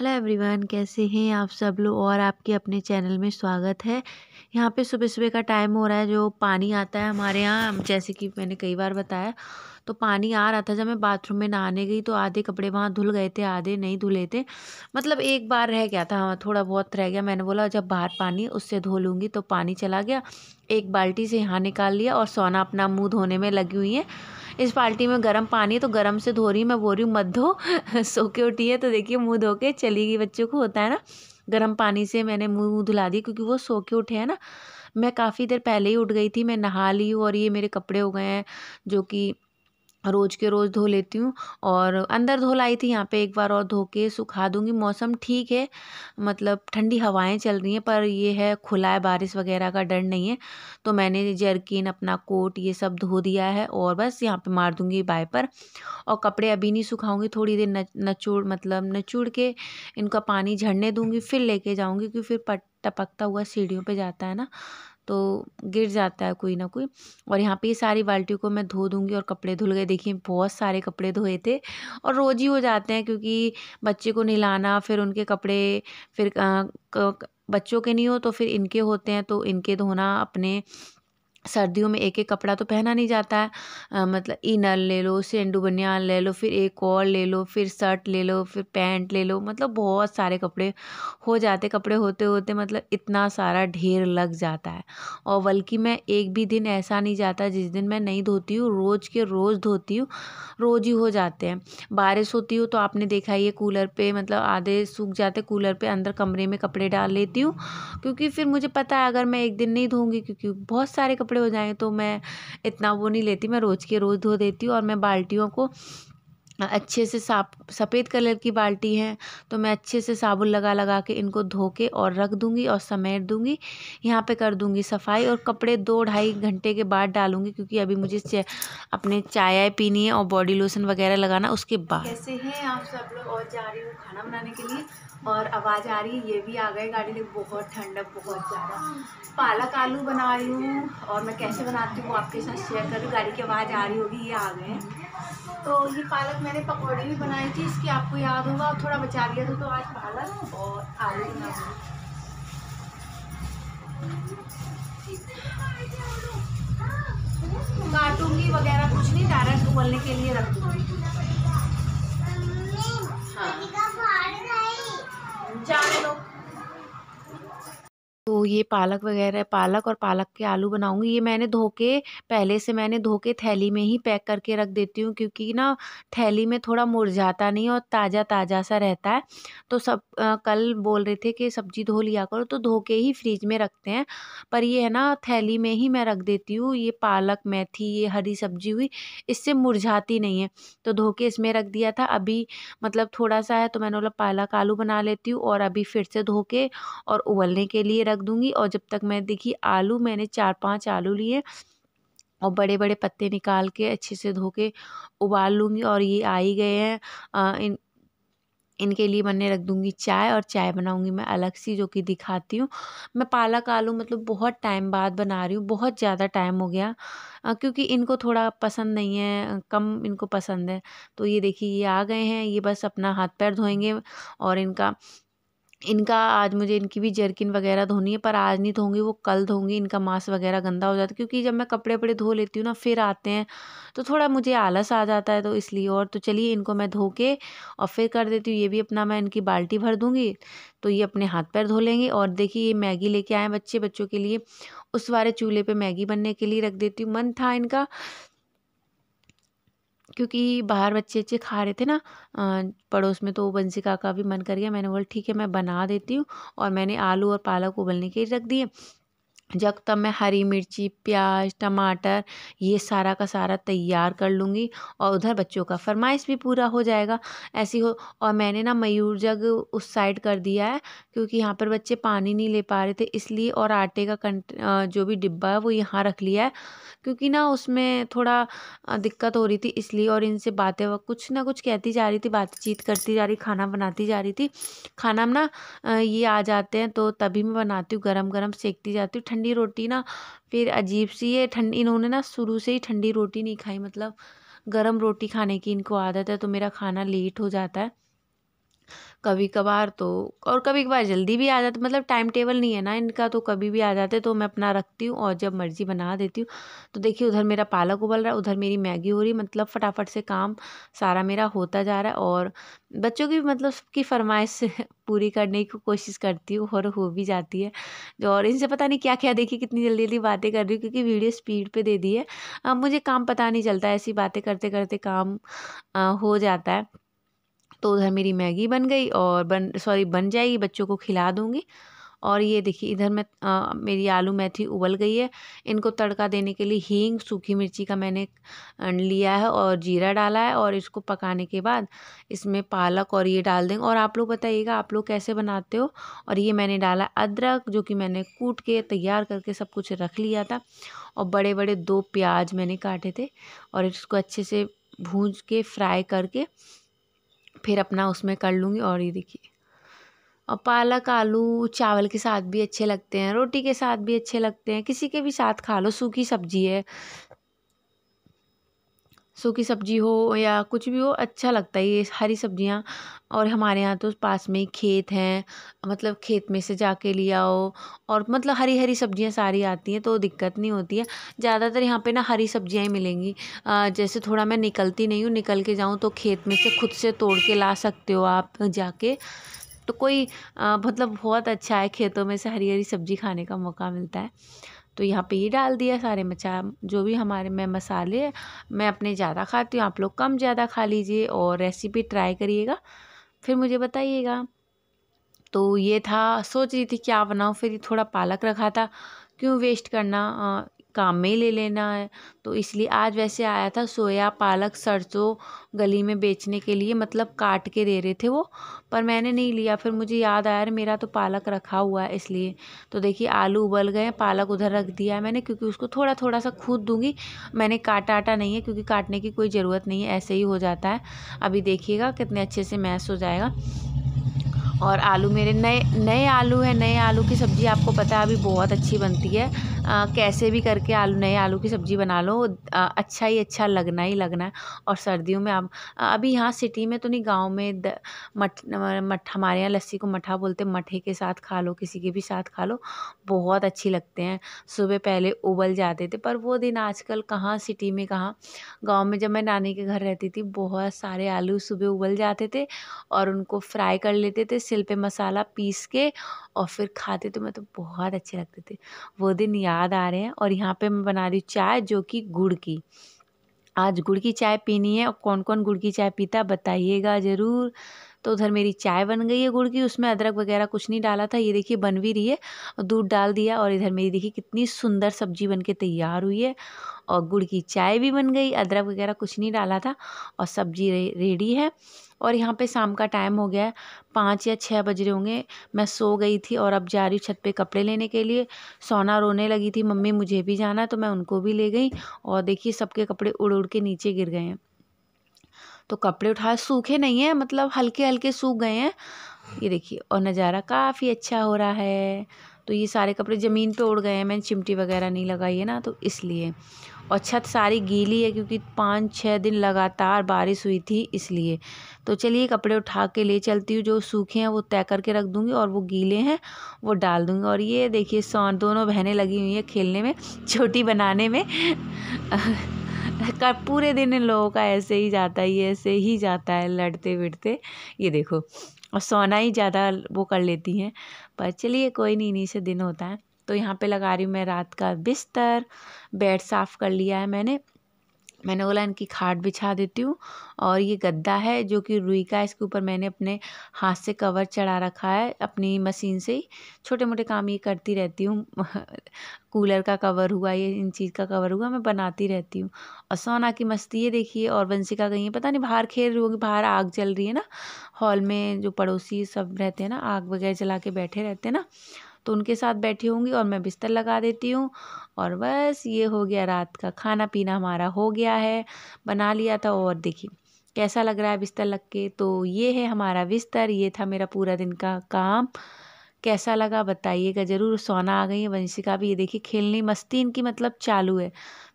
Hello everyone कैसे हैं आप सब लोग और आपके अपने चैनल में स्वागत है यहाँ पे सुबह सुबह का टाइम हो रहा है जो पानी आता है हमारे यहाँ जैसे कि मैंने कई बार बताया तो पानी आ रहा था जब मैं बाथरूम में नहाने गई तो आधे कपड़े वहाँ धुल गए थे आधे नहीं धुले थे मतलब एक बार रह गया था हाँ, थोड़ा बहुत रह गया मैंने बोला जब बाहर पानी उससे धो लूँगी तो पानी चला गया एक बाल्टी से यहाँ निकाल लिया और सोना अपना मुँह धोने में लगी हुई है इस बाल्टी में गर्म पानी तो गर्म से धो रही मैं बोल रही हूँ मत धो सो के उठी है तो देखिए मुँह धो के चली गई बच्चों को होता है ना गर्म पानी से मैंने मुँह धुला दी क्योंकि वो सो के उठे हैं ना मैं काफ़ी देर पहले ही उठ गई थी मैं नहा ली हूँ और ये मेरे कपड़े हो गए हैं जो कि रोज़ के रोज़ धो लेती हूँ और अंदर धो लाई थी यहाँ पे एक बार और धो के सुखा दूँगी मौसम ठीक है मतलब ठंडी हवाएं चल रही हैं पर ये है खुला है बारिश वगैरह का डर नहीं है तो मैंने जर्किन अपना कोट ये सब धो दिया है और बस यहाँ पे मार दूँगी बाय पर और कपड़े अभी नहीं सुखाऊँगी थोड़ी देर न, नचूड़ मतलब नचूड़ के इनका पानी झड़ने दूँगी फिर लेके जाऊँगी क्योंकि फिर पट टपकता हुआ सीढ़ियों पर जाता है ना तो गिर जाता है कोई ना कोई और यहाँ पे ये सारी बाल्टी को मैं धो दूँगी और कपड़े धुल गए देखिए बहुत सारे कपड़े धोए थे और रोज़ ही हो जाते हैं क्योंकि बच्चे को नहलाना फिर उनके कपड़े फिर बच्चों के नहीं हो तो फिर इनके होते हैं तो इनके धोना अपने सर्दियों में एक एक कपड़ा तो पहना नहीं जाता है मतलब इनर ले लो सेंडू बनियान ले लो फिर एक और ले लो फिर शर्ट ले लो फिर पैंट ले लो मतलब बहुत सारे कपड़े हो जाते कपड़े होते होते मतलब इतना सारा ढेर लग जाता है और बल्कि मैं एक भी दिन ऐसा नहीं जाता जिस दिन मैं नहीं धोती हूँ रोज़ के रोज़ धोती हूँ रोज़ ही हो जाते हैं बारिश होती हो तो आपने देखा ये कूलर पर मतलब आधे सूख जाते कूलर पर अंदर कमरे में कपड़े डाल लेती हूँ क्योंकि फिर मुझे पता है अगर मैं एक दिन नहीं धोऊँगी क्योंकि बहुत सारे कपड़े कपड़े हो जाएँ तो मैं इतना वो नहीं लेती मैं रोज़ के रोज़ धो देती हूँ और मैं बाल्टियों को अच्छे से साफ सफ़ेद कलर की बाल्टी है तो मैं अच्छे से साबुन लगा लगा के इनको धो के और रख दूँगी और समेट दूँगी यहाँ पे कर दूँगी सफाई और कपड़े दो ढाई घंटे के बाद डालूँगी क्योंकि अभी मुझे चे, अपने चाय पीनी है और बॉडी लोशन वगैरह लगाना उसके बाद कैसे हैं आप सब लोग और जा रही हूँ खाना बनाने के लिए और आवाज़ आ रही है ये भी आ गए गाड़ी लेकिन बहुत ठंडक बहुत ज़्यादा पालक आलू बना रही हूँ और मैं कैसे बनाती हूँ वो आपके साथ शेयर कर रही गाड़ी की आवाज़ आ रही होगी ये आ गए तो ये पालक मैंने पकौड़ी भी बनाई थी इसकी आपको याद होगा और थोड़ा बचा लिया था तो आज पालक और आलू बना काटूंगी वगैरह कुछ नहीं डायरेक्ट उबलने के लिए रख ये पालक वगैरह पालक और पालक के आलू बनाऊँगी ये मैंने धो के पहले से मैंने धो के थैली में ही पैक करके रख देती हूँ क्योंकि ना थैली में थोड़ा मुरझाता नहीं और ताज़ा ताज़ा सा रहता है तो सब आ, कल बोल रहे थे कि सब्जी धो लिया करो तो धो के ही फ्रिज में रखते हैं पर ये है ना थैली में ही मैं रख देती हूँ ये पालक मेथी ये हरी सब्जी हुई इससे मुरझाती नहीं है तो धो के इसमें रख दिया था अभी मतलब थोड़ा सा है तो मैंने बोला पालक आलू बना लेती हूँ और अभी फिर से धो के और उबलने के लिए रख दूँगी दूंगी और जब तक मैं देखी आलू मैंने चार पांच आलू लिए और बड़े बड़े पत्ते निकाल के अच्छे से धो के उबाल लूँगी और ये आ ही गए हैं इन इनके लिए मैंने रख दूँगी चाय और चाय बनाऊँगी मैं अलग सी जो कि दिखाती हूँ मैं पालक आलू मतलब बहुत टाइम बाद बना रही हूँ बहुत ज़्यादा टाइम हो गया क्योंकि इनको थोड़ा पसंद नहीं है कम इनको पसंद है तो ये देखिए ये आ गए हैं ये बस अपना हाथ पैर धोएंगे और इनका इनका आज मुझे इनकी भी जर्किन वगैरह धोनी है पर आज नहीं धोंगी वो कल धोंगी इनका मांस वगैरह गंदा हो जाता है क्योंकि जब मैं कपड़े वपड़े धो लेती हूँ ना फिर आते हैं तो थोड़ा मुझे आलस आ जाता है तो इसलिए और तो चलिए इनको मैं धो के और फिर कर देती हूँ ये भी अपना मैं इनकी बाल्टी भर दूँगी तो ये अपने हाथ पैर धो लेंगे और देखिए ये मैगी लेके आए बच्चे बच्चों के लिए उस वाले चूल्हे पर मैगी बनने के लिए रख देती हूँ मन था इनका क्योंकि बाहर बच्चे अच्छे खा रहे थे ना पड़ोस में तो बंसी काका भी मन कर गया मैंने बोला ठीक है मैं बना देती हूँ और मैंने आलू और पालक उबलने के रख दिए जब तक मैं हरी मिर्ची प्याज टमाटर ये सारा का सारा तैयार कर लूँगी और उधर बच्चों का फरमाइश भी पूरा हो जाएगा ऐसी हो और मैंने ना मयूर जग उस साइड कर दिया है क्योंकि यहाँ पर बच्चे पानी नहीं ले पा रहे थे इसलिए और आटे का कंट जो भी डिब्बा है वो यहाँ रख लिया है क्योंकि ना उसमें थोड़ा दिक्कत हो रही थी इसलिए और इनसे बातें कुछ ना कुछ कहती जा रही थी बातचीत करती जा रही खाना बनाती जा रही थी खाना ना ये आ जाते हैं तो तभी मैं बनाती हूँ गर्म गर्म सेकती जाती हूँ ठंड ठंडी रोटी ना फिर अजीब सी है ठंडी इन्होंने ना शुरू से ही ठंडी रोटी नहीं खाई मतलब गर्म रोटी खाने की इनको आदत है तो मेरा खाना लेट हो जाता है कभी कभार तो और कभी कभार जल्दी भी आ जाते मतलब टाइम टेबल नहीं है ना इनका तो कभी भी आ जाते तो मैं अपना रखती हूँ और जब मर्जी बना देती हूँ तो देखिए उधर मेरा पालक उबल रहा है उधर मेरी मैगी हो रही मतलब फटाफट से काम सारा मेरा होता जा रहा है और बच्चों की मतलब सबकी फरमाइश पूरी करने की कोशिश करती हूँ और हो भी जाती है और इनसे पता नहीं क्या क्या देखिए कितनी जल्दी जल्दी बातें कर रही हूँ क्योंकि वीडियो स्पीड पे दे दी है अब मुझे काम पता नहीं चलता ऐसी बातें करते करते काम आ, हो जाता है तो उधर मेरी मैगी बन गई और बन सॉरी बन जाएगी बच्चों को खिला दूँगी और ये देखिए इधर मैं आ, मेरी आलू मेथी उबल गई है इनको तड़का देने के लिए हींग सूखी मिर्ची का मैंने लिया है और जीरा डाला है और इसको पकाने के बाद इसमें पालक और ये डाल देंगे और आप लोग बताइएगा आप लोग कैसे बनाते हो और ये मैंने डाला अदरक जो कि मैंने कूट के तैयार करके सब कुछ रख लिया था और बड़े बड़े दो प्याज मैंने काटे थे और इसको अच्छे से भूज के फ्राई करके फिर अपना उसमें कर लूँगी और ये देखिए और पालक आलू चावल के साथ भी अच्छे लगते हैं रोटी के साथ भी अच्छे लगते हैं किसी के भी साथ खा लो सूखी सब्जी है सूखी सब्जी हो या कुछ भी हो अच्छा लगता है ये हरी सब्जियाँ और हमारे यहाँ तो पास में ही खेत हैं मतलब खेत में से जाके ले आओ और मतलब हरी हरी सब्जियाँ सारी आती हैं तो दिक्कत नहीं होती है ज़्यादातर यहाँ पे ना हरी सब्जियाँ ही मिलेंगी जैसे थोड़ा मैं निकलती नहीं हूँ निकल के जाऊँ तो खेत में से खुद से तोड़ के ला सकते हो आप जाके तो कोई मतलब बहुत अच्छा है खेतों में से हरी हरी सब्जी खाने का मौका मिलता है तो यहाँ पे ये डाल दिया सारे मचा जो भी हमारे मैं मसाले मैं अपने ज़्यादा खाती हूँ आप लोग कम ज़्यादा खा लीजिए और रेसिपी ट्राई करिएगा फिर मुझे बताइएगा तो ये था सोच रही थी क्या बनाऊँ फिर थोड़ा पालक रखा था क्यों वेस्ट करना काम में ले लेना है तो इसलिए आज वैसे आया था सोया पालक सरसों गली में बेचने के लिए मतलब काट के दे रहे थे वो पर मैंने नहीं लिया फिर मुझे याद आया अरे मेरा तो पालक रखा हुआ है इसलिए तो देखिए आलू उबल गए पालक उधर रख दिया है मैंने क्योंकि उसको थोड़ा थोड़ा सा खूद दूंगी मैंने काटा आटा नहीं है क्योंकि काटने की कोई ज़रूरत नहीं है ऐसे ही हो जाता है अभी देखिएगा कितने अच्छे से मैश हो जाएगा और आलू मेरे नए नए आलू है नए आलू की सब्ज़ी आपको पता है अभी बहुत अच्छी बनती है आ, कैसे भी करके आलू नए आलू की सब्ज़ी बना लो आ, अच्छा ही अच्छा लगना ही लगना है और सर्दियों में आप अभी यहाँ सिटी में तो नहीं गांव में द, मठ मठ हमारे यहाँ लस्सी को मठा बोलते मठे के साथ खा लो किसी के भी साथ खा लो बहुत अच्छी लगते हैं सुबह पहले उबल जाते थे पर वो दिन आजकल कहाँ सिटी में कहाँ गाँव में जब मैं नानी के घर रहती थी बहुत सारे आलू सुबह उबल जाते थे और उनको फ्राई कर लेते थे सिल पे मसाला पीस के और फिर खाते तो मैं तो बहुत अच्छे लगते थे वो दिन याद आ रहे हैं और यहाँ पे मैं बना रही हूँ चाय जो कि गुड़ की आज गुड़ की चाय पीनी है और कौन कौन गुड़ की चाय पीता बताइएगा ज़रूर तो उधर मेरी चाय बन गई है गुड़ की उसमें अदरक वगैरह कुछ नहीं डाला था ये देखिए बन भी रही है और दूध डाल दिया और इधर मेरी देखिए कितनी सुंदर सब्जी बन के तैयार हुई है और गुड़ की चाय भी बन गई अदरक वगैरह कुछ नहीं डाला था और सब्जी रेडी है और यहाँ पे शाम का टाइम हो गया है पाँच या छः बज रहे होंगे मैं सो गई थी और अब जा रही हूँ छत पे कपड़े लेने के लिए सोना रोने लगी थी मम्मी मुझे भी जाना तो मैं उनको भी ले गई और देखिए सबके कपड़े उड़ उड़ के नीचे गिर गए हैं तो कपड़े उठाए सूखे नहीं हैं मतलब हल्के हल्के सूख गए हैं ये देखिए और नज़ारा काफ़ी अच्छा हो रहा है तो ये सारे कपड़े ज़मीन पे उड़ गए हैं मैंने चिमटी वगैरह नहीं लगाई है ना तो इसलिए और छत सारी गीली है क्योंकि पाँच छः दिन लगातार बारिश हुई थी इसलिए तो चलिए कपड़े उठा के ले चलती हूँ जो सूखे हैं वो तय करके रख दूँगी और वो गीले हैं वो डाल दूँगी और ये देखिए सौन दोनों बहनें लगी हुई हैं खेलने में छोटी बनाने में का पूरे दिन इन लोगों का ऐसे ही जाता है ये ऐसे ही जाता है लड़ते बिड़ते ये देखो और सोना ही ज़्यादा वो कर लेती हैं पर चलिए कोई नहीं इन्हीं से दिन होता है तो यहाँ पे लगा रही हूँ मैं रात का बिस्तर बेड साफ़ कर लिया है मैंने मैंने बोला इनकी खाट बिछा देती हूँ और ये गद्दा है जो कि रुई का इसके ऊपर मैंने अपने हाथ से कवर चढ़ा रखा है अपनी मशीन से ही छोटे मोटे काम ये करती रहती हूँ कूलर का कवर हुआ ये इन चीज़ का कवर हुआ मैं बनाती रहती हूँ और सोना की मस्ती ये देखिए और वंशिका गई है पता नहीं बाहर खेल रही होगी बाहर आग जल रही है ना हॉल में जो पड़ोसी सब रहते हैं ना आग वगैरह जला के बैठे रहते हैं ना तो उनके साथ बैठी होंगी और मैं बिस्तर लगा देती हूँ और बस ये हो गया रात का खाना पीना हमारा हो गया है बना लिया था और देखिए कैसा लग रहा है बिस्तर लग के तो ये है हमारा बिस्तर ये था मेरा पूरा दिन का काम कैसा लगा बताइएगा ज़रूर सोना आ गई है वंशिका भी ये देखिए खेलनी मस्ती इनकी मतलब चालू है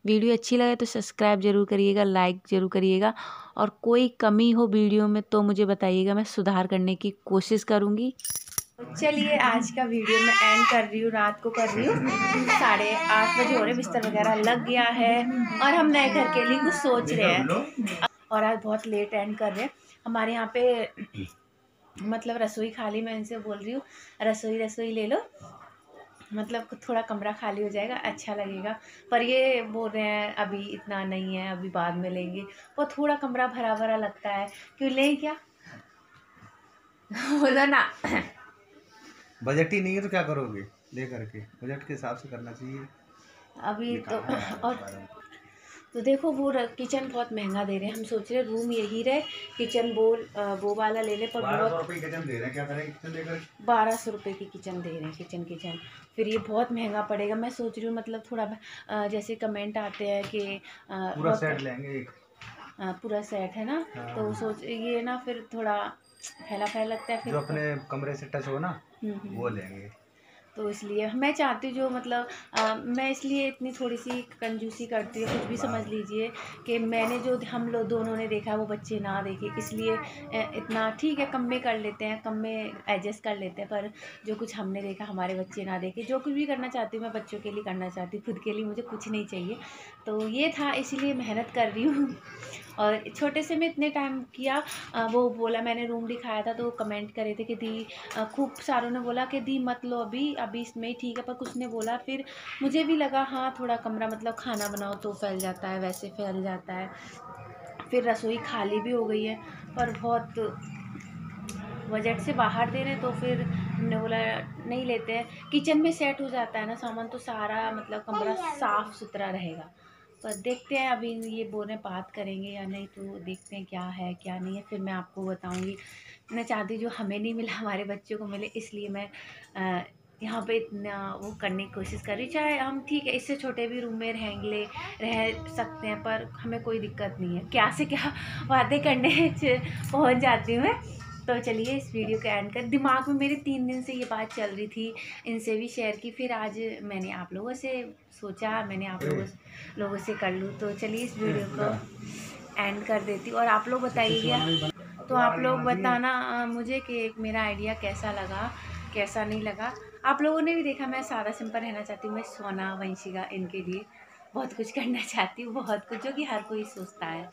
वीडियो अच्छी लगे तो सब्सक्राइब जरूर करिएगा लाइक ज़रूर करिएगा और कोई कमी हो वीडियो में तो मुझे बताइएगा मैं सुधार करने की कोशिश करूँगी चलिए आज का वीडियो मैं एंड कर रही हूँ रात को कर रही हूँ साढ़े आठ बजे हो रहे बिस्तर वगैरह लग गया है और हम नए घर के लिए कुछ सोच रहे हैं और आज बहुत लेट एंड कर रहे हैं हमारे यहाँ पे मतलब रसोई खाली मैं इनसे बोल रही हूँ रसोई रसोई ले लो मतलब थोड़ा कमरा खाली हो जाएगा अच्छा लगेगा पर ये बोल रहे हैं अभी इतना नहीं है अभी बाद में लेंगे वो थोड़ा कमरा भरा भरा लगता है क्यों लें क्या बोलो ना बजट ही नहीं है तो क्या करोगे ले करके बजट के हिसाब से करना चाहिए अभी तो और तो देखो वो किचन बहुत महंगा दे रहे हैं हम सोच रहे रूम यही रहे किचन बोल वो वाला ले लें पर बहुत किचन दे रहे हैं क्या करें किचन लेकर बारह सौ रुपये की किचन दे रहे हैं किचन किचन फिर ये बहुत महंगा पड़ेगा मैं सोच रही हूँ मतलब थोड़ा जैसे कमेंट आते हैं कि पूरा सेट लेंगे एक हाँ, पूरा सेट है ना हाँ। तो सोच ये ना फिर थोड़ा फैला फैला लगता है फिर जो अपने कमरे से टच हो ना हम्म, हम्म। वो लेंगे तो इसलिए मैं चाहती हूँ जो मतलब आ, मैं इसलिए इतनी थोड़ी सी कंजूसी करती हूँ कुछ भी समझ लीजिए कि मैंने जो हम लोग दोनों ने देखा वो बच्चे ना देखे इसलिए इतना ठीक है कम में कर लेते हैं कम में एडजस्ट कर लेते हैं पर जो कुछ हमने देखा हमारे बच्चे ना देखे जो कुछ भी करना चाहती हूँ मैं बच्चों के लिए करना चाहती हूँ खुद के लिए मुझे कुछ नहीं चाहिए तो ये था इसीलिए मेहनत कर रही हूँ और छोटे से मैं इतने टाइम किया वो बोला मैंने रूम दिखाया था तो कमेंट करे थे कि दी खूब सारों ने बोला कि दी मत लो अभी अभी इसमें ठीक है पर कुछ ने बोला फिर मुझे भी लगा हाँ थोड़ा कमरा मतलब खाना बनाओ तो फैल जाता है वैसे फैल जाता है फिर रसोई खाली भी हो गई है पर बहुत बजट से बाहर दे रहे तो फिर हमने बोला नहीं लेते हैं किचन में सेट हो जाता है ना सामान तो सारा मतलब कमरा साफ़ सुथरा रहेगा पर देखते हैं अभी ये बोल रहे बात करेंगे या नहीं तो देखते हैं क्या है क्या नहीं है फिर मैं आपको बताऊंगी मैं चाहती जो हमें नहीं मिला हमारे बच्चों को मिले इसलिए मैं आ, यहाँ पे इतना वो करने की कोशिश कर रही चाहे हम ठीक है इससे छोटे भी रूम में रहेंगे रह सकते हैं पर हमें कोई दिक्कत नहीं है क्या से क्या वादे करने पहुँच जाती हूँ मैं तो चलिए इस वीडियो को एंड कर दिमाग में मेरे तीन दिन से ये बात चल रही थी इनसे भी शेयर की फिर आज मैंने आप लोगों से सोचा मैंने आप लोगों लोगों से कर लूँ तो चलिए इस वीडियो को एंड कर देती और आप लोग अच्छा, बताइएगा तो आप लोग बताना मुझे कि मेरा आइडिया कैसा लगा कैसा नहीं लगा आप लोगों ने भी देखा मैं सादा सिंपल रहना चाहती हूँ मैं सोना वंशिका इनके लिए बहुत कुछ करना चाहती हूँ बहुत कुछ जो कि हर कोई सोचता है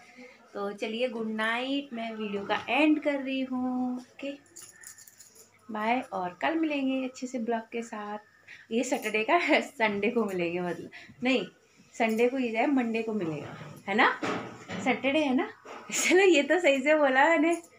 तो चलिए गुड नाइट मैं वीडियो का एंड कर रही हूँ ओके बाय और कल मिलेंगे अच्छे से ब्लॉग के साथ ये सैटरडे का है संडे को मिलेंगे मतलब नहीं संडे को ये जाए मंडे को मिलेगा है ना सैटरडे है ना चलो ये तो सही से बोला मैंने